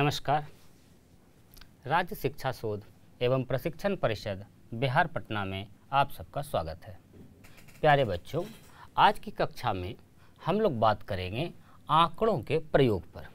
नमस्कार राज्य शिक्षा शोध एवं प्रशिक्षण परिषद बिहार पटना में आप सबका स्वागत है प्यारे बच्चों आज की कक्षा में हम लोग बात करेंगे आंकड़ों के प्रयोग पर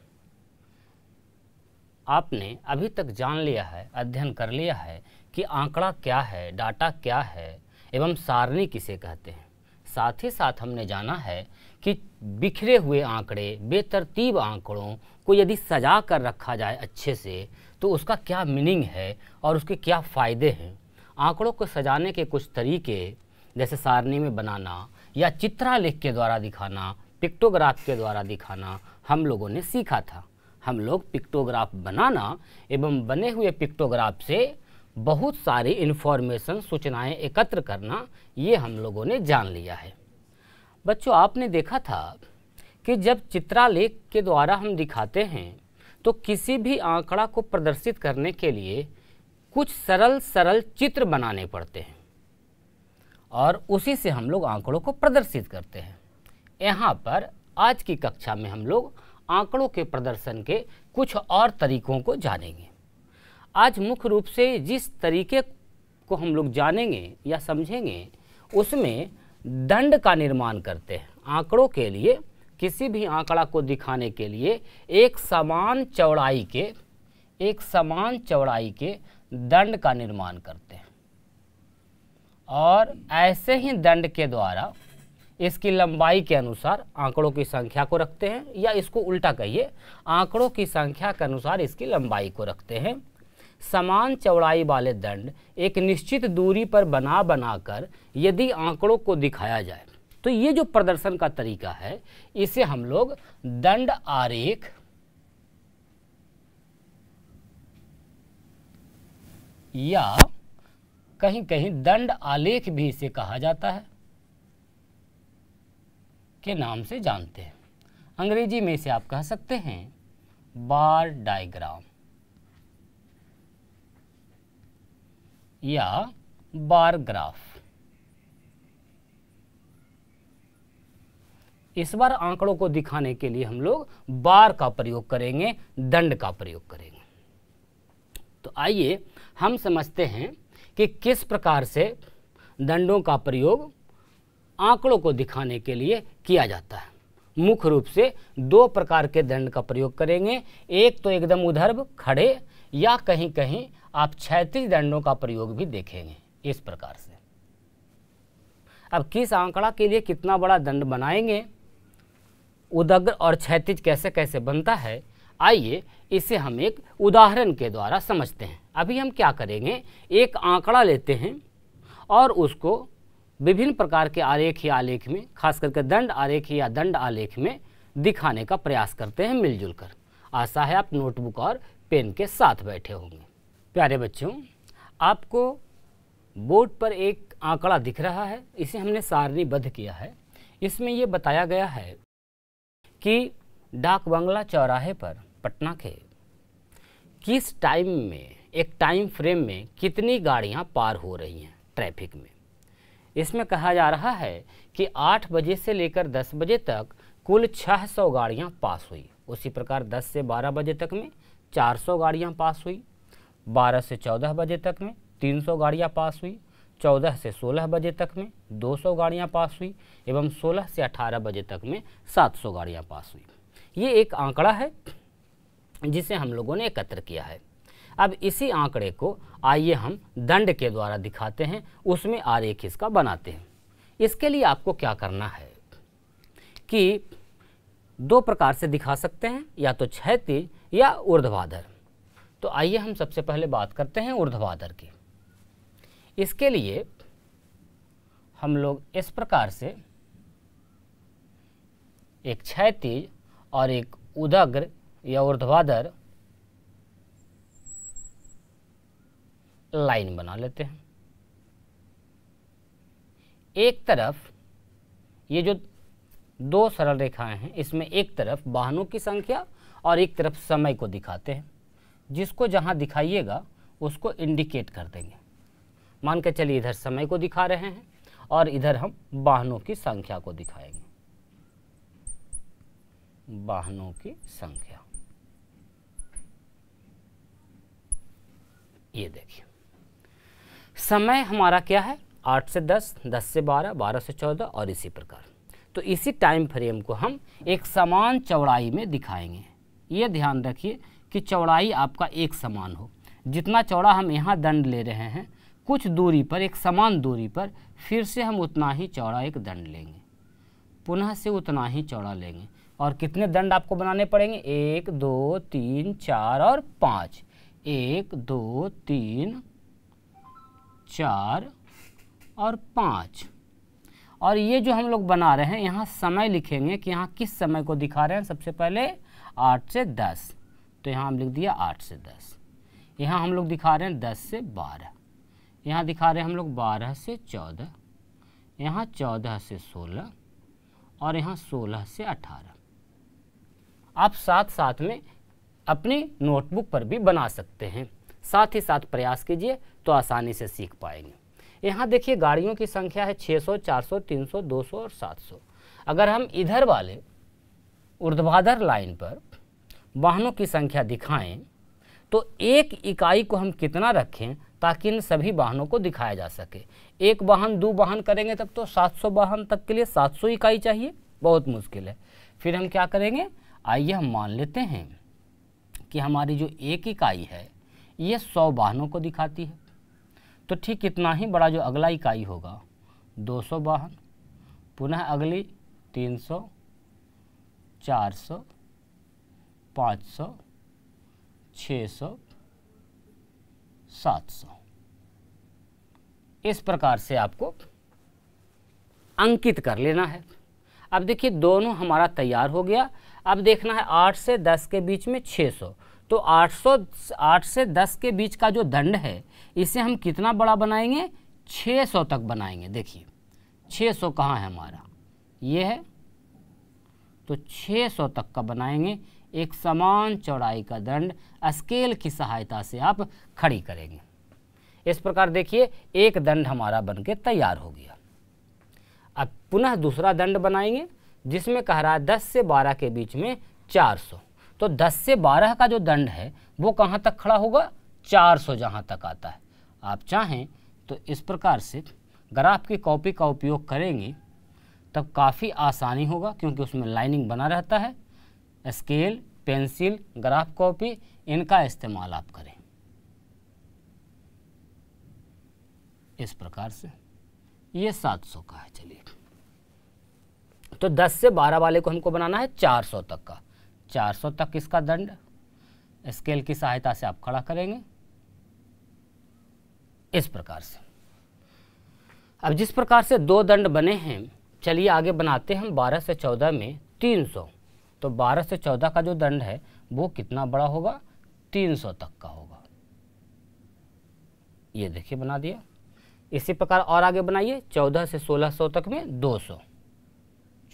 आपने अभी तक जान लिया है अध्ययन कर लिया है कि आंकड़ा क्या है डाटा क्या है एवं सारणी किसे कहते हैं साथ ही साथ हमने जाना है कि बिखरे हुए आंकड़े बेतरतीब आंकड़ों को यदि सजा कर रखा जाए अच्छे से तो उसका क्या मीनिंग है और उसके क्या फ़ायदे हैं आंकड़ों को सजाने के कुछ तरीके जैसे सारणी में बनाना या चित्रालेख के द्वारा दिखाना पिक्टोग्राफ के द्वारा दिखाना हम लोगों ने सीखा था हम लोग पिक्टोग्राफ बनाना एवं बने हुए पिक्टोग्राफ से बहुत सारी इन्फॉर्मेशन सूचनाएं एकत्र करना ये हम लोगों ने जान लिया है बच्चों आपने देखा था कि जब चित्रालेख के द्वारा हम दिखाते हैं तो किसी भी आंकड़ा को प्रदर्शित करने के लिए कुछ सरल सरल चित्र बनाने पड़ते हैं और उसी से हम लोग आंकड़ों को प्रदर्शित करते हैं यहाँ पर आज की कक्षा में हम लोग आंकड़ों के प्रदर्शन के कुछ और तरीकों को जानेंगे आज मुख्य रूप से जिस तरीके को हम लोग जानेंगे या समझेंगे उसमें दंड का निर्माण करते हैं आंकड़ों के लिए किसी भी आंकड़ा को दिखाने के लिए एक समान चौड़ाई के एक समान चौड़ाई के दंड का निर्माण करते हैं और ऐसे ही दंड के द्वारा इसकी लंबाई के अनुसार आंकड़ों की संख्या को रखते हैं या इसको उल्टा कहिए आंकड़ों की संख्या के अनुसार इसकी लंबाई को रखते हैं समान चौड़ाई वाले दंड एक निश्चित दूरी पर बना बनाकर यदि आंकड़ों को दिखाया जाए तो ये जो प्रदर्शन का तरीका है इसे हम लोग दंड आरेख या कहीं कहीं दंड आलेख भी इसे कहा जाता है के नाम से जानते हैं अंग्रेजी में इसे आप कह सकते हैं बार डायग्राम या बार ग्राफ इस बार आंकड़ों को दिखाने के लिए हम लोग बार का प्रयोग करेंगे दंड का प्रयोग करेंगे तो आइए हम समझते हैं कि किस प्रकार से दंडों का प्रयोग आंकड़ों को दिखाने के लिए किया जाता है मुख्य रूप से दो प्रकार के दंड का प्रयोग करेंगे एक तो एकदम उधर्व खड़े या कहीं कहीं आप क्षैतिज दंडों का प्रयोग भी देखेंगे इस प्रकार से अब किस आंकड़ा के लिए कितना बड़ा दंड बनाएंगे उदग्र और क्षैतिज कैसे कैसे बनता है आइए इसे हम एक उदाहरण के द्वारा समझते हैं अभी हम क्या करेंगे एक आंकड़ा लेते हैं और उसको विभिन्न प्रकार के आलेख या आलेख में खास करके दंड आलेख या दंड आलेख में दिखाने का प्रयास करते हैं मिलजुल कर आशा है आप नोटबुक और पेन के साथ बैठे होंगे प्यारे बच्चों आपको बोर्ड पर एक आंकड़ा दिख रहा है इसे हमने सारणीबद्ध किया है इसमें ये बताया गया है कि डाक बंगला चौराहे पर पटना के किस टाइम में एक टाइम फ्रेम में कितनी गाड़ियां पार हो रही हैं ट्रैफिक में इसमें कहा जा रहा है कि 8 बजे से लेकर 10 बजे तक कुल 600 गाड़ियां पास हुई उसी प्रकार 10 से 12 बजे तक में 400 गाड़ियां पास हुई 12 से 14 बजे तक में 300 गाड़ियां पास हुई 14 से 16 बजे तक में 200 गाड़ियाँ पास हुई एवं 16 से 18 बजे तक में 700 गाड़ियाँ पास हुई ये एक आंकड़ा है जिसे हम लोगों ने एकत्र किया है अब इसी आंकड़े को आइए हम दंड के द्वारा दिखाते हैं उसमें आरेख इसका बनाते हैं इसके लिए आपको क्या करना है कि दो प्रकार से दिखा सकते हैं या तो क्षैतिज या ऊर्ध्वाधर तो आइए हम सबसे पहले बात करते हैं ऊर्ध्वाधर की इसके लिए हम लोग इस प्रकार से एक क्षैतिज और एक उदग्र या ऊर्ध्वाधर लाइन बना लेते हैं एक तरफ ये जो दो सरल रेखाएं हैं इसमें एक तरफ वाहनों की संख्या और एक तरफ समय को दिखाते हैं जिसको जहां दिखाइएगा उसको इंडिकेट कर देंगे मान के चलिए इधर समय को दिखा रहे हैं और इधर हम वाहनों की संख्या को दिखाएंगे वाहनों की संख्या ये देखिए समय हमारा क्या है आठ से दस दस से बारह बारह से चौदह और इसी प्रकार तो इसी टाइम फ्रेम को हम एक समान चौड़ाई में दिखाएंगे ये ध्यान रखिए कि चौड़ाई आपका एक समान हो जितना चौड़ा हम यहाँ दंड ले रहे हैं कुछ दूरी पर एक समान दूरी पर फिर से हम उतना ही चौड़ा एक दंड लेंगे पुनः से उतना ही चौड़ा लेंगे और कितने दंड आपको बनाने पड़ेंगे एक दो तीन चार और पाँच एक दो तीन चार और पाँच और ये जो हम लोग बना रहे हैं यहाँ समय लिखेंगे कि यहाँ किस समय को दिखा रहे हैं सबसे पहले आठ से दस तो यहाँ हम लिख दिया आठ से दस यहाँ हम लोग दिखा रहे हैं दस से बारह यहाँ दिखा रहे हम लोग बारह से चौदह यहाँ चौदह से सोलह और यहाँ सोलह से अठारह आप साथ साथ में अपनी नोटबुक पर भी बना सकते हैं साथ ही साथ प्रयास कीजिए तो आसानी से सीख पाएंगे यहाँ देखिए गाड़ियों की संख्या है 600, 400, 300, 200 और 700। अगर हम इधर वाले ऊर्ध्वाधर लाइन पर वाहनों की संख्या दिखाएं तो एक इकाई को हम कितना रखें ताकि इन सभी वाहनों को दिखाया जा सके एक वाहन दो वाहन करेंगे तब तो 700 वाहन तक के लिए 700 इकाई चाहिए बहुत मुश्किल है फिर हम क्या करेंगे आइए हम मान लेते हैं कि हमारी जो एक इकाई है ये सौ वाहनों को दिखाती है तो ठीक इतना ही बड़ा जो अगला इकाई होगा 200 वाहन पुनः अगली 300, 400, 500, 600 सात सौ इस प्रकार से आपको अंकित कर लेना है अब देखिए दोनों हमारा तैयार हो गया अब देखना है आठ से दस के बीच में छः सौ तो आठ सौ आठ से दस के बीच का जो दंड है इसे हम कितना बड़ा बनाएंगे छः सौ तक बनाएंगे देखिए छः सौ कहाँ है हमारा ये है तो छः सौ तक का बनाएंगे एक समान चौड़ाई का दंड स्केल की सहायता से आप खड़ी करेंगे इस प्रकार देखिए एक दंड हमारा बनके तैयार हो गया अब पुनः दूसरा दंड बनाएंगे जिसमें कह रहा है दस से बारह के बीच में चार सौ तो दस से बारह का जो दंड है वो कहाँ तक खड़ा होगा चार सौ जहाँ तक आता है आप चाहें तो इस प्रकार से ग्राफ की कॉपी का उपयोग करेंगे तब काफ़ी आसानी होगा क्योंकि उसमें लाइनिंग बना रहता है स्केल पेंसिल ग्राफ कॉपी इनका इस्तेमाल आप करें इस प्रकार से ये 700 का है चलिए तो 10 से 12 वाले को हमको बनाना है 400 तक का 400 तक इसका दंड स्केल की सहायता से आप खड़ा करेंगे इस प्रकार से अब जिस प्रकार से दो दंड बने हैं चलिए आगे बनाते हैं बारह से चौदह में तीन सौ तो 12 से 14 का जो दंड है वो कितना बड़ा होगा 300 तक का होगा ये देखिए बना दिया इसी प्रकार और आगे बनाइए 14 से 1600 तक में 200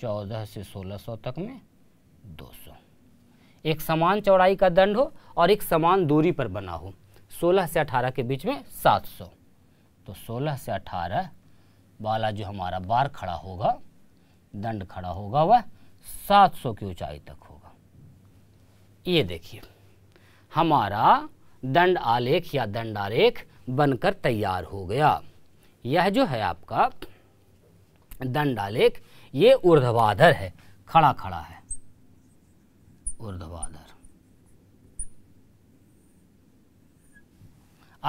चौदह से 1600 तक में 200 एक समान चौड़ाई का दंड हो और एक समान दूरी पर बना हो 16 से 18 के बीच में 700 तो 16 से 18 वाला जो हमारा बार खड़ा होगा दंड खड़ा होगा वह 700 की ऊंचाई तक होगा ये देखिए हमारा दंड आलेख या दंड आलेख बनकर तैयार हो गया यह जो है आपका दंड आलेख ये ऊर्ध्वाधर है खड़ा खड़ा है ऊर्ध्वाधर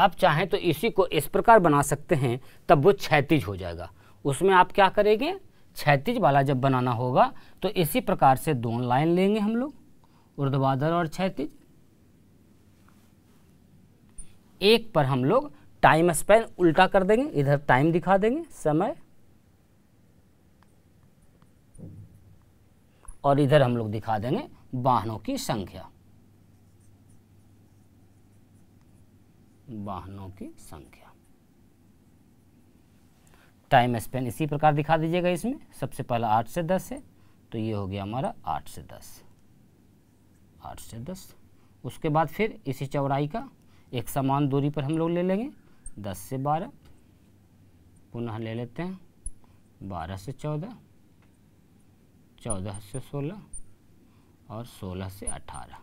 आप चाहें तो इसी को इस प्रकार बना सकते हैं तब वो क्षैतिज हो जाएगा उसमें आप क्या करेंगे क्षैतिज वाला जब बनाना होगा तो इसी प्रकार से दो लाइन लेंगे हम लोग उर्ध्वाधर और क्षैतिज एक पर हम लोग टाइम स्पेन उल्टा कर देंगे इधर टाइम दिखा देंगे समय और इधर हम लोग दिखा देंगे वाहनों की संख्या वाहनों की संख्या टाइम स्पेन इसी प्रकार दिखा दीजिएगा इसमें सबसे पहला आठ से दस है तो ये हो गया हमारा आठ से दस आठ से दस उसके बाद फिर इसी चौड़ाई का एक समान दूरी पर हम लोग ले लेंगे दस से बारह पुनः ले लेते हैं बारह से चौदह चौदह से सोलह और सोलह से अठारह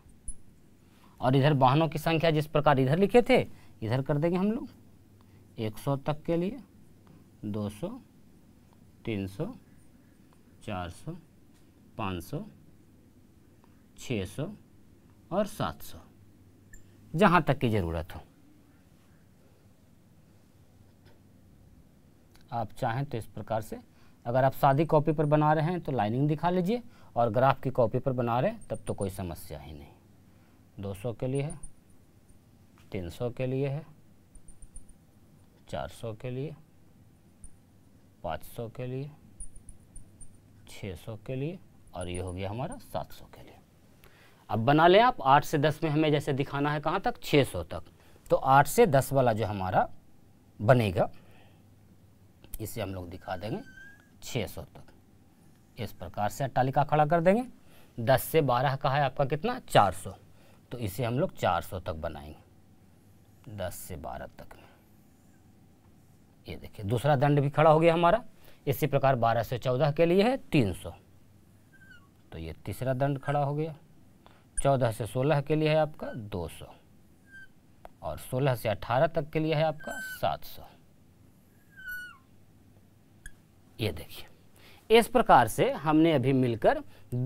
और इधर वाहनों की संख्या जिस प्रकार इधर लिखे थे इधर कर देंगे हम लोग एक सौ तक के लिए दो सौ तीन सौ चार सौ पाँच सौ छः सौ और सात सौ जहाँ तक की ज़रूरत हो आप चाहें तो इस प्रकार से अगर आप सादी कॉपी पर बना रहे हैं तो लाइनिंग दिखा लीजिए और ग्राफ की कॉपी पर बना रहे हैं तब तो कोई समस्या ही नहीं 200 के लिए है 300 के लिए है 400 के लिए 500 के लिए 600 के लिए और ये हो गया हमारा सात सौ के लिए अब बना लें आप आठ से दस में हमें जैसे दिखाना है कहाँ तक छः सौ तक तो आठ से दस वाला जो हमारा बनेगा इसे हम लोग दिखा देंगे छः सौ तक इस प्रकार से अट्टालिका खड़ा कर देंगे दस से बारह का है आपका कितना चार सौ तो इसे हम लोग चार सौ तक बनाएंगे दस से बारह तक में ये देखिए दूसरा दंड भी खड़ा हो गया हमारा इसी प्रकार बारह से चौदह के लिए है तीन सौ तो ये तीसरा दंड खड़ा हो गया चौदह से सोलह के लिए है आपका दो सौ और सोलह से अठारह तक के लिए है आपका सात सौ ये देखिए इस प्रकार से हमने अभी मिलकर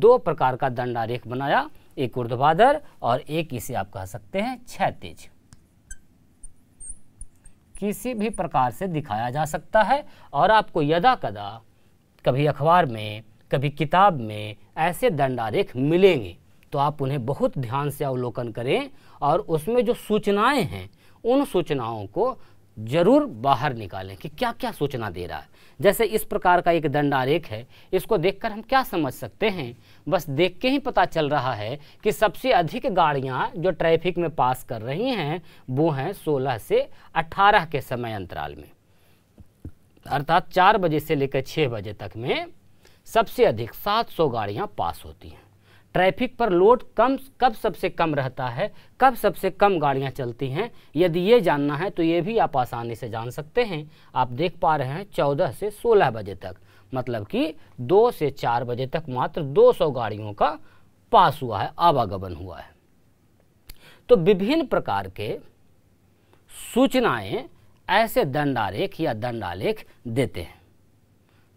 दो प्रकार का दंडारेख बनाया एक ऊर्ध्वाधर और एक इसे आप कह सकते हैं क्षैतिज किसी भी प्रकार से दिखाया जा सकता है और आपको यदा कदा कभी अखबार में कभी किताब में ऐसे दंडारेख मिलेंगे तो आप उन्हें बहुत ध्यान से अवलोकन करें और उसमें जो सूचनाएं हैं उन सूचनाओं को जरूर बाहर निकालें कि क्या क्या सूचना दे रहा है जैसे इस प्रकार का एक दंडारेख है इसको देखकर हम क्या समझ सकते हैं बस देख के ही पता चल रहा है कि सबसे अधिक गाड़ियां जो ट्रैफिक में पास कर रही हैं वो हैं 16 से 18 के समय अंतराल में अर्थात चार बजे से लेकर छः बजे तक में सबसे अधिक 700 गाड़ियां पास होती हैं ट्रैफिक पर लोड कम कब सबसे कम रहता है कब सबसे कम गाड़ियां चलती हैं यदि ये जानना है तो ये भी आप आसानी से जान सकते हैं आप देख पा रहे हैं 14 से 16 बजे तक मतलब कि 2 से 4 बजे तक मात्र 200 गाड़ियों का पास हुआ है आवागमन हुआ है तो विभिन्न प्रकार के सूचनाएं ऐसे दंडालेख या दंडालेख देते हैं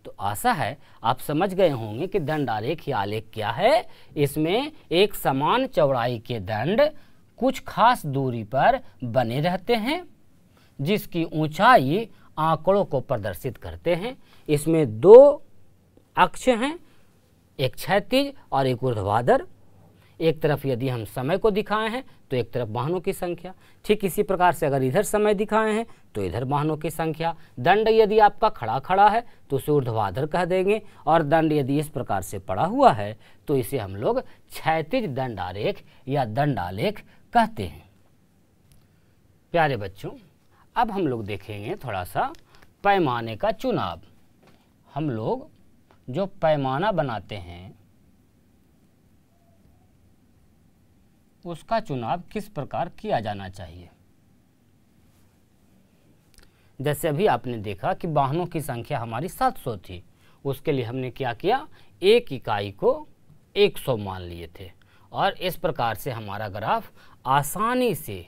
तो आशा है आप समझ गए होंगे कि दंड आलेख या आलेख क्या है इसमें एक समान चौड़ाई के दंड कुछ खास दूरी पर बने रहते हैं जिसकी ऊंचाई आंकड़ों को प्रदर्शित करते हैं इसमें दो अक्ष हैं एक क्षैतिज और एक ऊर्ध्वाधर एक तरफ यदि हम समय को दिखाए हैं तो एक तरफ वाहनों की संख्या ठीक इसी प्रकार से अगर इधर समय दिखाए हैं तो इधर वाहनों की संख्या दंड यदि आपका खड़ा खड़ा है तो उसे ऊर्ध्वाधर कह देंगे और दंड यदि इस प्रकार से पड़ा हुआ है तो इसे हम लोग क्षैतिज दंडारेख या दंडालेख कहते हैं प्यारे बच्चों अब हम लोग देखेंगे थोड़ा सा पैमाने का चुनाव हम लोग जो पैमाना बनाते हैं उसका चुनाव किस प्रकार किया जाना चाहिए जैसे अभी आपने देखा कि वाहनों की संख्या हमारी 700 थी उसके लिए हमने क्या किया एक इकाई को 100 मान लिए थे और इस प्रकार से हमारा ग्राफ आसानी से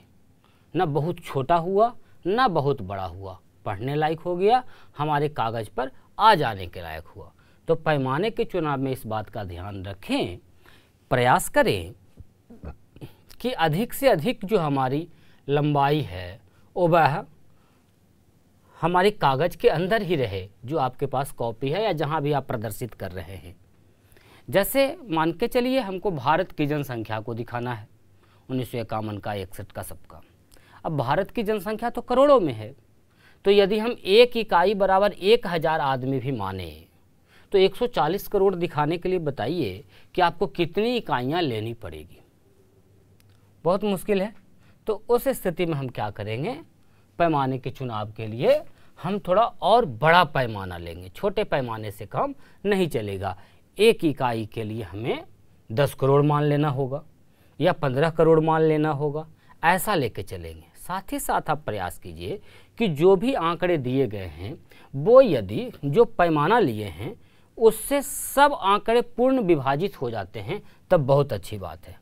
न बहुत छोटा हुआ न बहुत बड़ा हुआ पढ़ने लायक हो गया हमारे कागज़ पर आ जाने के लायक हुआ तो पैमाने के चुनाव में इस बात का ध्यान रखें प्रयास करें कि अधिक से अधिक जो हमारी लंबाई है वो वह हमारे कागज़ के अंदर ही रहे जो आपके पास कॉपी है या जहाँ भी आप प्रदर्शित कर रहे हैं जैसे मान के चलिए हमको भारत की जनसंख्या को दिखाना है उन्नीस सौ इक्यावन का इकसठ का सबका अब भारत की जनसंख्या तो करोड़ों में है तो यदि हम एक इकाई बराबर एक हज़ार आदमी भी माने तो 140 करोड़ दिखाने के लिए बताइए कि आपको कितनी इकाइयाँ लेनी पड़ेगी बहुत मुश्किल है तो उस स्थिति में हम क्या करेंगे पैमाने के चुनाव के लिए हम थोड़ा और बड़ा पैमाना लेंगे छोटे पैमाने से काम नहीं चलेगा एक इकाई के लिए हमें दस करोड़ मान लेना होगा या पंद्रह करोड़ मान लेना होगा ऐसा लेके चलेंगे साथ ही साथ आप प्रयास कीजिए कि जो भी आंकड़े दिए गए हैं वो यदि जो पैमाना लिए हैं उससे सब आंकड़े पूर्ण विभाजित हो जाते हैं तब बहुत अच्छी बात है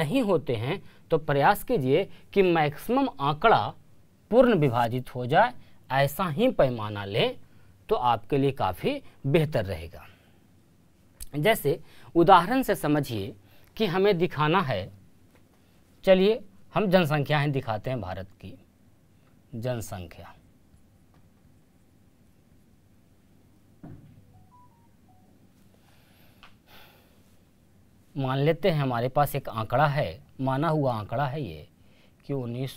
नहीं होते हैं तो प्रयास कीजिए कि मैक्सिमम आंकड़ा पूर्ण विभाजित हो जाए ऐसा ही पैमाना लें तो आपके लिए काफ़ी बेहतर रहेगा जैसे उदाहरण से समझिए कि हमें दिखाना है चलिए हम जनसंख्याएं दिखाते हैं भारत की जनसंख्या मान लेते हैं हमारे पास एक आंकड़ा है माना हुआ आंकड़ा है ये कि उन्नीस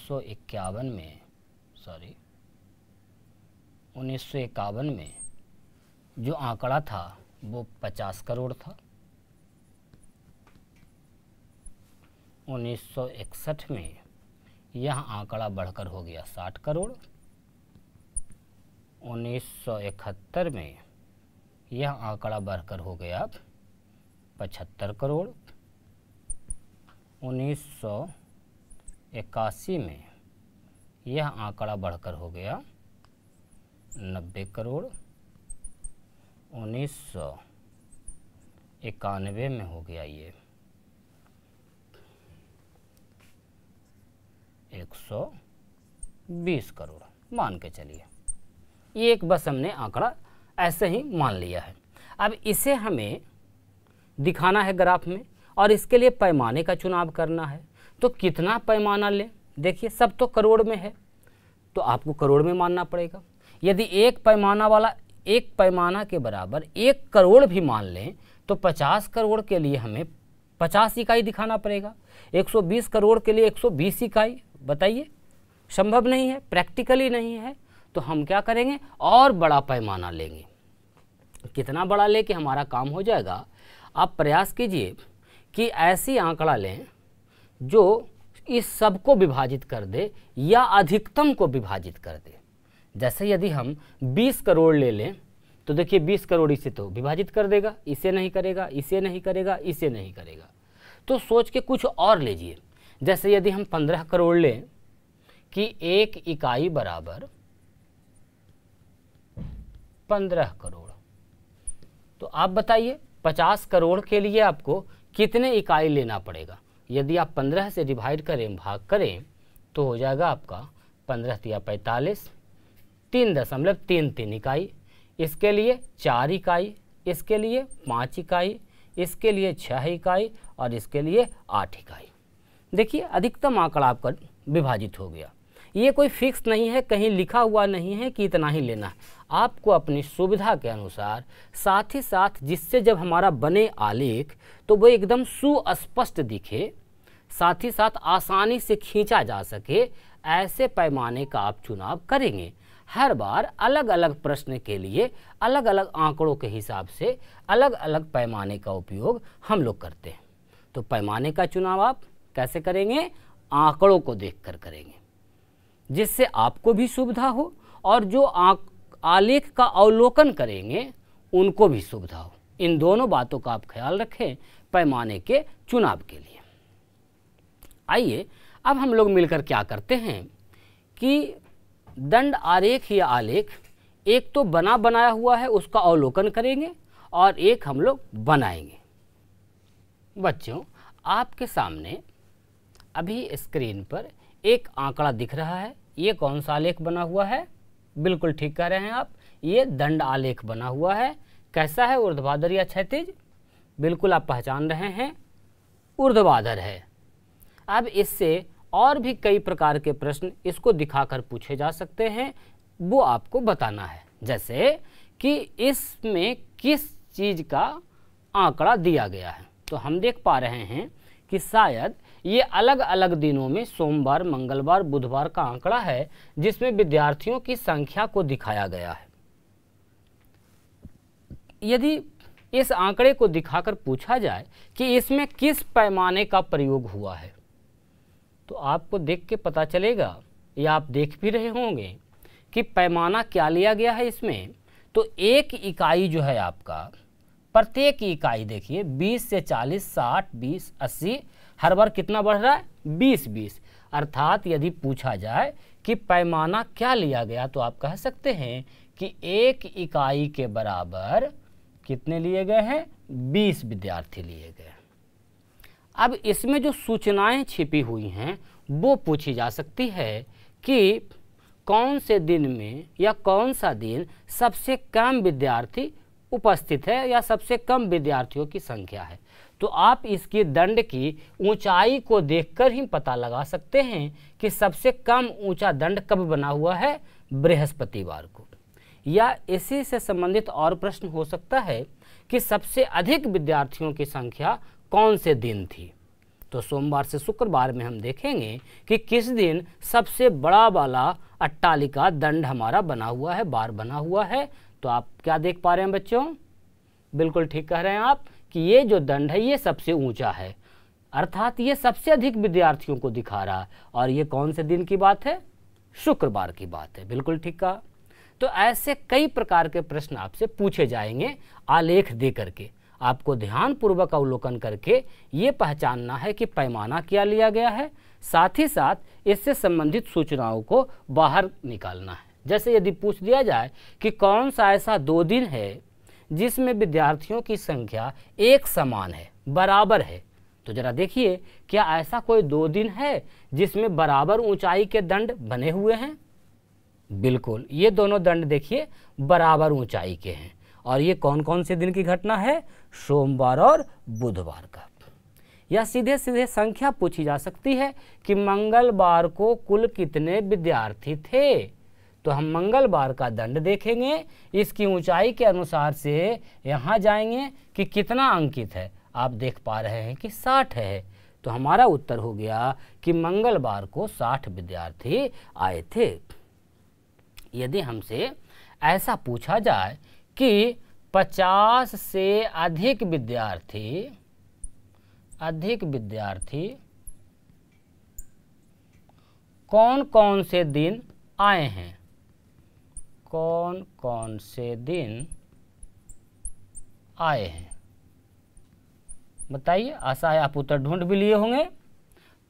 में सॉरी उन्नीस में जो आंकड़ा था वो 50 करोड़ था 1961 में यह आंकड़ा बढ़कर हो गया 60 करोड़ 1971 में यह आंकड़ा बढ़कर हो गया 75 करोड़ उन्नीस में यह आंकड़ा बढ़कर हो गया नब्बे करोड़ उन्नीस इक्यानवे में हो गया ये एक सौ बीस करोड़ मान के चलिए ये एक बस हमने आंकड़ा ऐसे ही मान लिया है अब इसे हमें दिखाना है ग्राफ में और इसके लिए पैमाने का चुनाव करना है तो कितना पैमाना लें देखिए सब तो करोड़ में है तो आपको करोड़ में मानना पड़ेगा यदि एक पैमाना वाला एक पैमाना के बराबर एक करोड़ भी मान लें तो पचास करोड़ के लिए हमें पचास इकाई दिखाना पड़ेगा 120 करोड़ के लिए 120 इकाई बताइए संभव नहीं है प्रैक्टिकली नहीं है तो हम क्या करेंगे और बड़ा पैमाना लेंगे कितना बड़ा ले हमारा काम हो जाएगा आप प्रयास कीजिए कि ऐसी आंकड़ा लें जो इस सब को विभाजित कर दे या अधिकतम को विभाजित कर दे जैसे यदि हम 20 करोड़ ले लें तो देखिए 20 करोड़ इसे तो विभाजित कर देगा इसे नहीं करेगा इसे नहीं करेगा इसे नहीं करेगा तो सोच के कुछ और लीजिए जैसे यदि हम 15 करोड़ लें कि एक इकाई बराबर 15 करोड़ तो आप बताइए 50 करोड़ के लिए आपको कितने इकाई लेना पड़ेगा यदि आप पंद्रह से डिवाइड करें भाग करें तो हो जाएगा आपका पंद्रह या पैंतालीस तीन दशमलव तीन तीन इकाई इसके लिए चार इकाई इसके लिए पाँच इकाई इसके लिए छः इकाई और इसके लिए आठ इकाई देखिए अधिकतम आंकड़ा आपका विभाजित हो गया ये कोई फिक्स नहीं है कहीं लिखा हुआ नहीं है कि इतना ही लेना है आपको अपनी सुविधा के अनुसार साथ ही साथ जिससे जब हमारा बने आलेख तो वो एकदम सुस्पष्ट दिखे साथ ही साथ आसानी से खींचा जा सके ऐसे पैमाने का आप चुनाव करेंगे हर बार अलग अलग प्रश्न के लिए अलग अलग आंकड़ों के हिसाब से अलग अलग पैमाने का उपयोग हम लोग करते हैं तो पैमाने का चुनाव आप कैसे करेंगे आंकड़ों को देखकर करेंगे जिससे आपको भी सुविधा हो और जो आलेख का अवलोकन करेंगे उनको भी सुविधा हो इन दोनों बातों का आप ख्याल रखें पैमाने के चुनाव के लिए आइए अब हम लोग मिलकर क्या करते हैं कि दंड आरेख या आलेख एक तो बना बनाया हुआ है उसका अवलोकन करेंगे और एक हम लोग बनाएंगे बच्चों आपके सामने अभी स्क्रीन पर एक आंकड़ा दिख रहा है ये कौन सा आलेख बना हुआ है बिल्कुल ठीक कह रहे हैं आप ये दंड आलेख बना हुआ है कैसा है ऊर्ध्वाधर या क्षैतिज बिल्कुल आप पहचान रहे हैं ऊर्ध्वाधर है अब इससे और भी कई प्रकार के प्रश्न इसको दिखाकर पूछे जा सकते हैं वो आपको बताना है जैसे कि इसमें किस चीज़ का आंकड़ा दिया गया है तो हम देख पा रहे हैं कि शायद ये अलग अलग दिनों में सोमवार मंगलवार बुधवार का आंकड़ा है जिसमें विद्यार्थियों की संख्या को दिखाया गया है यदि इस आंकड़े को दिखाकर पूछा जाए कि इसमें किस पैमाने का प्रयोग हुआ है तो आपको देख के पता चलेगा या आप देख भी रहे होंगे कि पैमाना क्या लिया गया है इसमें तो एक इकाई जो है आपका प्रत्येक इकाई देखिए 20 से 40 60 20 80 हर बार कितना बढ़ रहा है बीस बीस अर्थात यदि पूछा जाए कि पैमाना क्या लिया गया तो आप कह सकते हैं कि एक इकाई के बराबर कितने लिए गए हैं बीस विद्यार्थी लिए गए अब इसमें जो सूचनाएं छिपी हुई हैं वो पूछी जा सकती है कि कौन से दिन में या कौन सा दिन सबसे कम विद्यार्थी उपस्थित है या सबसे कम विद्यार्थियों की संख्या है तो आप इसके दंड की ऊंचाई को देखकर ही पता लगा सकते हैं कि सबसे कम ऊंचा दंड कब बना हुआ है बृहस्पतिवार को या इसी से संबंधित और प्रश्न हो सकता है कि सबसे अधिक विद्यार्थियों की संख्या कौन से दिन थी तो सोमवार से शुक्रवार में हम देखेंगे कि किस दिन सबसे बड़ा वाला अट्टालिका दंड हमारा बना हुआ है बार बना हुआ है तो आप क्या देख पा रहे हैं बच्चों बिल्कुल ठीक कह रहे हैं आप कि ये जो दंड है ये सबसे ऊंचा है अर्थात ये सबसे अधिक विद्यार्थियों को दिखा रहा है और ये कौन से दिन की बात है शुक्रवार की बात है बिल्कुल ठीक कहा तो ऐसे कई प्रकार के प्रश्न आपसे पूछे जाएंगे आलेख दे करके आपको ध्यानपूर्वक अवलोकन करके ये पहचानना है कि पैमाना क्या लिया गया है साथ ही साथ इससे संबंधित सूचनाओं को बाहर निकालना है जैसे यदि पूछ दिया जाए कि कौन सा ऐसा दो दिन है जिसमें विद्यार्थियों की संख्या एक समान है बराबर है तो जरा देखिए क्या ऐसा कोई दो दिन है जिसमें बराबर ऊंचाई के दंड बने हुए हैं बिल्कुल ये दोनों दंड देखिए बराबर ऊंचाई के हैं और ये कौन कौन से दिन की घटना है सोमवार और बुधवार का या सीधे सीधे संख्या पूछी जा सकती है कि मंगलवार को कुल कितने विद्यार्थी थे तो हम मंगलवार का दंड देखेंगे इसकी ऊंचाई के अनुसार से यहाँ जाएंगे कि कितना अंकित है आप देख पा रहे हैं कि साठ है तो हमारा उत्तर हो गया कि मंगलवार को साठ विद्यार्थी आए थे यदि हमसे ऐसा पूछा जाए कि पचास से अधिक विद्यार्थी अधिक विद्यार्थी कौन कौन से दिन आए हैं कौन कौन से दिन आए हैं बताइए आशा है आप उत्तर ढूंढ भी लिए होंगे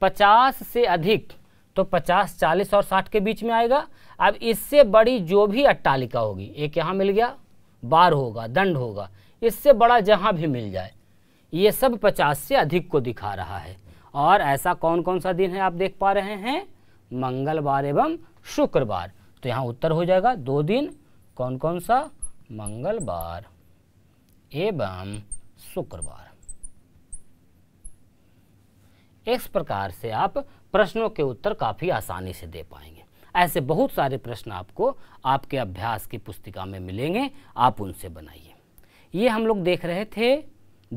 पचास से अधिक तो पचास चालीस और साठ के बीच में आएगा अब इससे बड़ी जो भी अट्टालिका होगी एक यहाँ मिल गया बार होगा दंड होगा इससे बड़ा जहाँ भी मिल जाए ये सब पचास से अधिक को दिखा रहा है और ऐसा कौन कौन सा दिन है आप देख पा रहे हैं मंगलवार एवं शुक्रवार तो यहाँ उत्तर हो जाएगा दो दिन कौन कौन सा मंगलवार एवं शुक्रवार इस प्रकार से आप प्रश्नों के उत्तर काफ़ी आसानी से दे पाएंगे ऐसे बहुत सारे प्रश्न आपको आपके अभ्यास की पुस्तिका में मिलेंगे आप उनसे बनाइए ये हम लोग देख रहे थे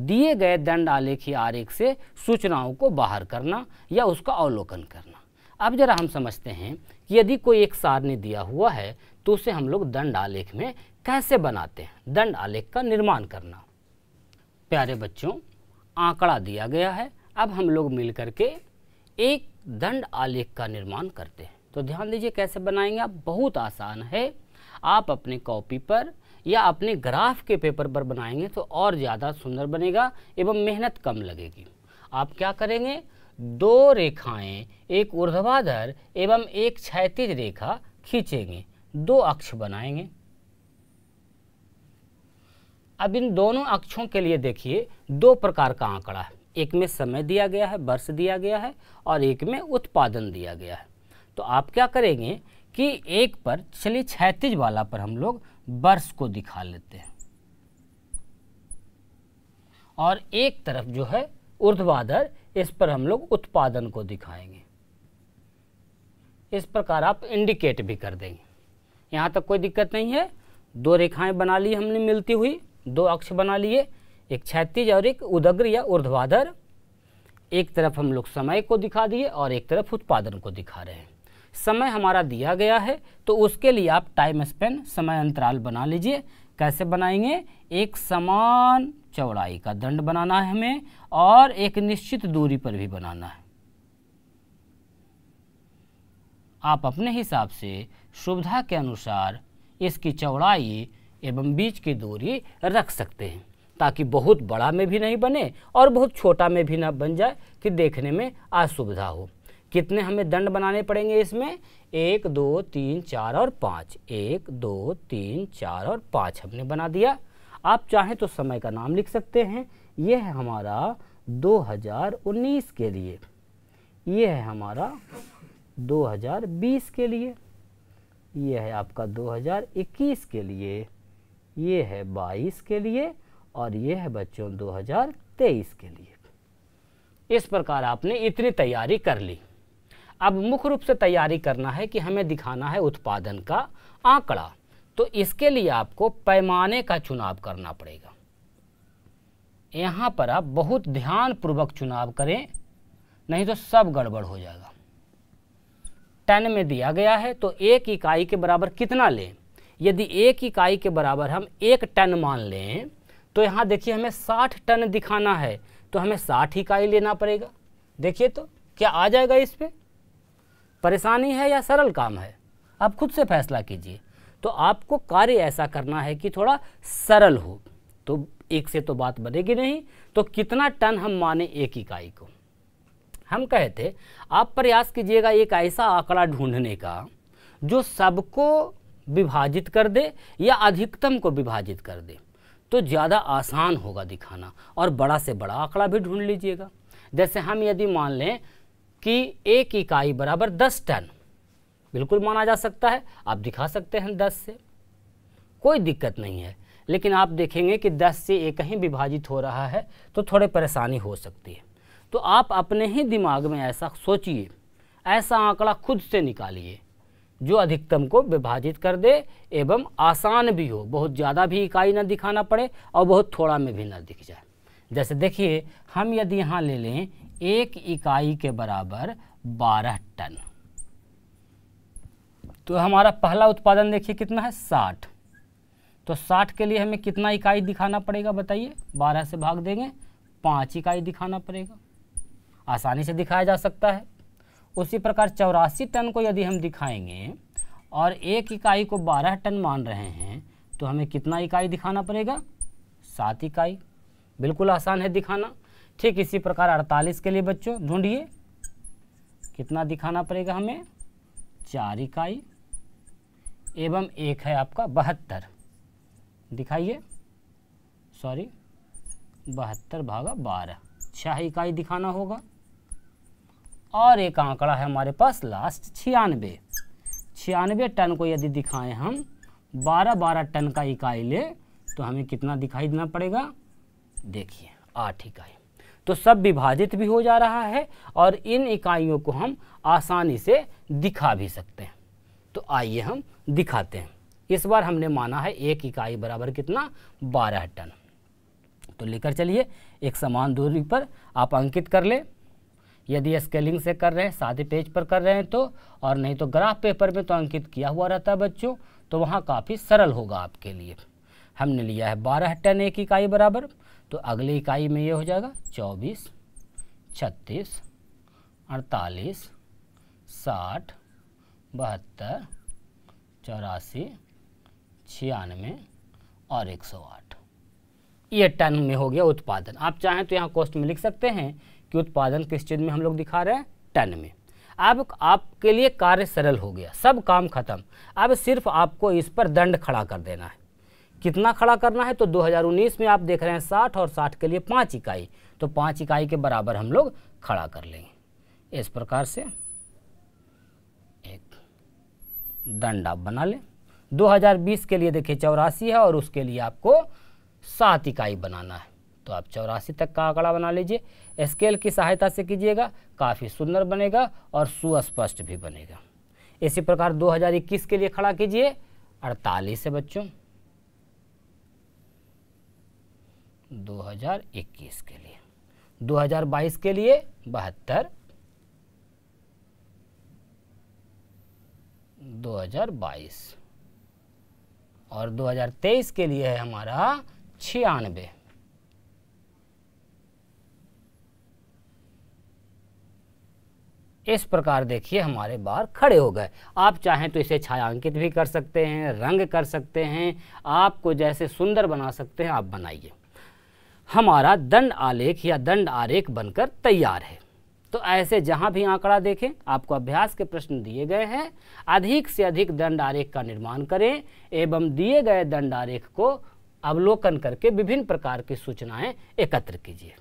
दिए गए दंड आलेखी आरेख से सूचनाओं को बाहर करना या उसका अवलोकन करना अब जरा हम समझते हैं कि यदि कोई एक सारणी दिया हुआ है तो उसे हम लोग दंड आलेख में कैसे बनाते हैं दंड आलेख का निर्माण करना प्यारे बच्चों आंकड़ा दिया गया है अब हम लोग मिल करके एक दंड आलेख का निर्माण करते हैं तो ध्यान दीजिए कैसे बनाएंगे आप बहुत आसान है आप अपने कॉपी पर या अपने ग्राफ के पेपर पर बनाएंगे तो और ज़्यादा सुंदर बनेगा एवं मेहनत कम लगेगी आप क्या करेंगे दो रेखाएं एक ऊर्ध्वाधर एवं एक क्षैतिज रेखा खींचेंगे दो अक्ष बनाएंगे अब इन दोनों अक्षों के लिए देखिए दो प्रकार का आंकड़ा है एक में समय दिया गया है वर्ष दिया गया है और एक में उत्पादन दिया गया है तो आप क्या करेंगे कि एक पर चलिए क्षैतिज वाला पर हम लोग वर्ष को दिखा लेते हैं और एक तरफ जो है ऊर्ध्वाधर इस पर हम लोग उत्पादन को दिखाएंगे इस प्रकार आप इंडिकेट भी कर देंगे यहाँ तक कोई दिक्कत नहीं है दो रेखाएं बना ली हमने मिलती हुई दो अक्ष बना लिए एक क्षैतिज और एक उदग्र या ऊर्ध्वाधर एक तरफ हम लोग समय को दिखा दिए और एक तरफ उत्पादन को दिखा रहे हैं समय हमारा दिया गया है तो उसके लिए आप टाइम स्पेन समय अंतराल बना लीजिए कैसे बनाएंगे एक समान चौड़ाई का दंड बनाना है हमें और एक निश्चित दूरी पर भी बनाना है आप अपने हिसाब से सुविधा के अनुसार इसकी चौड़ाई एवं बीच की दूरी रख सकते हैं ताकि बहुत बड़ा में भी नहीं बने और बहुत छोटा में भी ना बन जाए कि देखने में असुविधा हो कितने हमें दंड बनाने पड़ेंगे इसमें एक दो तीन चार और पाँच एक दो तीन चार और पाँच हमने बना दिया आप चाहें तो समय का नाम लिख सकते हैं यह है हमारा 2019 के लिए यह है हमारा 2020 के लिए यह है आपका 2021 के लिए यह है 22 के लिए और यह है बच्चों 2023 के लिए इस प्रकार आपने इतनी तैयारी कर ली अब मुख्य रूप से तैयारी करना है कि हमें दिखाना है उत्पादन का आंकड़ा तो इसके लिए आपको पैमाने का चुनाव करना पड़ेगा यहाँ पर आप बहुत ध्यानपूर्वक चुनाव करें नहीं तो सब गड़बड़ हो जाएगा टन में दिया गया है तो एक इकाई के बराबर कितना लें यदि एक इकाई के बराबर हम एक टन मान लें तो यहाँ देखिए हमें साठ टन दिखाना है तो हमें साठ इकाई लेना पड़ेगा देखिए तो क्या आ जाएगा इस पर परेशानी है या सरल काम है आप खुद से फैसला कीजिए तो आपको कार्य ऐसा करना है कि थोड़ा सरल हो तो एक से तो बात बनेगी नहीं तो कितना टन हम माने एक इकाई को हम कहे थे आप प्रयास कीजिएगा एक ऐसा आंकड़ा ढूंढने का जो सबको विभाजित कर दे या अधिकतम को विभाजित कर दे तो ज़्यादा आसान होगा दिखाना और बड़ा से बड़ा आंकड़ा भी ढूंढ लीजिएगा जैसे हम यदि मान लें कि एक इकाई बराबर दस टन बिल्कुल माना जा सकता है आप दिखा सकते हैं दस से कोई दिक्कत नहीं है लेकिन आप देखेंगे कि दस से एक ही विभाजित हो रहा है तो थोड़े परेशानी हो सकती है तो आप अपने ही दिमाग में ऐसा सोचिए ऐसा आंकड़ा खुद से निकालिए जो अधिकतम को विभाजित कर दे एवं आसान भी हो बहुत ज़्यादा भी इकाई ना दिखाना पड़े और बहुत थोड़ा में भी ना दिख जाए जैसे देखिए हम यदि यहाँ ले लें एक इकाई के बराबर बारह टन तो हमारा पहला उत्पादन देखिए कितना है साठ तो साठ के लिए हमें कितना इकाई दिखाना पड़ेगा बताइए बारह से भाग देंगे पाँच इकाई दिखाना पड़ेगा आसानी से दिखाया जा सकता है उसी प्रकार चौरासी टन को यदि हम दिखाएंगे और एक इकाई को बारह टन मान रहे हैं तो हमें कितना इकाई दिखाना पड़ेगा सात इकाई बिल्कुल आसान है दिखाना ठीक इसी प्रकार अड़तालीस के लिए बच्चों ढूंढिए कितना दिखाना पड़ेगा हमें चार इकाई एवं एक है आपका बहत्तर दिखाइए सॉरी बहत्तर भागा बारह छह इकाई दिखाना होगा और एक आंकड़ा है हमारे पास लास्ट छियानवे छियानवे टन को यदि दिखाएं हम बारह बारह टन का इकाई ले तो हमें कितना दिखाई देना पड़ेगा देखिए आठ इकाई तो सब विभाजित भी हो जा रहा है और इन इकाइयों को हम आसानी से दिखा भी सकते हैं तो आइए हम दिखाते हैं इस बार हमने माना है एक इकाई बराबर कितना बारह टन तो लेकर चलिए एक समान दूरी पर आप अंकित कर लें यदि स्केलिंग से कर रहे हैं सादे पेज पर कर रहे हैं तो और नहीं तो ग्राफ पेपर में तो अंकित किया हुआ रहता है बच्चों तो वहाँ काफ़ी सरल होगा आपके लिए हमने लिया है बारह टन एक इकाई बराबर तो अगली इकाई में ये हो जाएगा चौबीस छत्तीस अड़तालीस साठ बहत्तर चौरासी छियानवे और एक सौ आठ ये टन में हो गया उत्पादन आप चाहें तो यहाँ कॉस्ट में लिख सकते हैं कि उत्पादन किस चीज़ में हम लोग दिखा रहे हैं टन में अब आपके लिए कार्य सरल हो गया सब काम खत्म अब सिर्फ आपको इस पर दंड खड़ा कर देना है कितना खड़ा करना है तो 2019 में आप देख रहे हैं 60 और 60 के लिए पाँच इकाई तो पाँच इकाई के बराबर हम लोग खड़ा कर लेंगे इस प्रकार से दंड आप बना लें 2020 के लिए देखिए चौरासी है और उसके लिए आपको सात इकाई बनाना है तो आप चौरासी तक का आंकड़ा बना लीजिए स्केल की सहायता से कीजिएगा काफ़ी सुंदर बनेगा और सुस्पष्ट भी बनेगा इसी प्रकार 2021 के लिए खड़ा कीजिए अड़तालीस है बच्चों 2021 के लिए 2022 के लिए बहत्तर 2022 और 2023 के लिए है हमारा छियानवे इस प्रकार देखिए हमारे बार खड़े हो गए आप चाहें तो इसे छायांकित भी कर सकते हैं रंग कर सकते हैं आपको जैसे सुंदर बना सकते हैं आप बनाइए हमारा दंड आलेख या दंड आरेख बनकर तैयार है तो ऐसे जहां भी आंकड़ा देखें आपको अभ्यास के प्रश्न दिए गए हैं अधिक से अधिक दंड आरेख का निर्माण करें एवं दिए गए दंड आरेख को अवलोकन करके विभिन्न प्रकार की सूचनाएं एकत्र कीजिए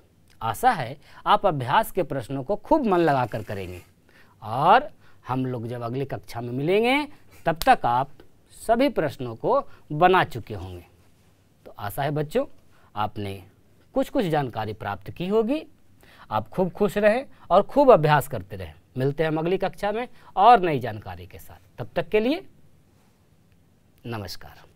आशा है आप अभ्यास के प्रश्नों को खूब मन लगाकर करेंगे और हम लोग जब अगली कक्षा में मिलेंगे तब तक आप सभी प्रश्नों को बना चुके होंगे तो आशा है बच्चों आपने कुछ कुछ जानकारी प्राप्त की होगी आप खूब खुश रहें और खूब अभ्यास करते रहें मिलते हैं हम अगली कक्षा में और नई जानकारी के साथ तब तक के लिए नमस्कार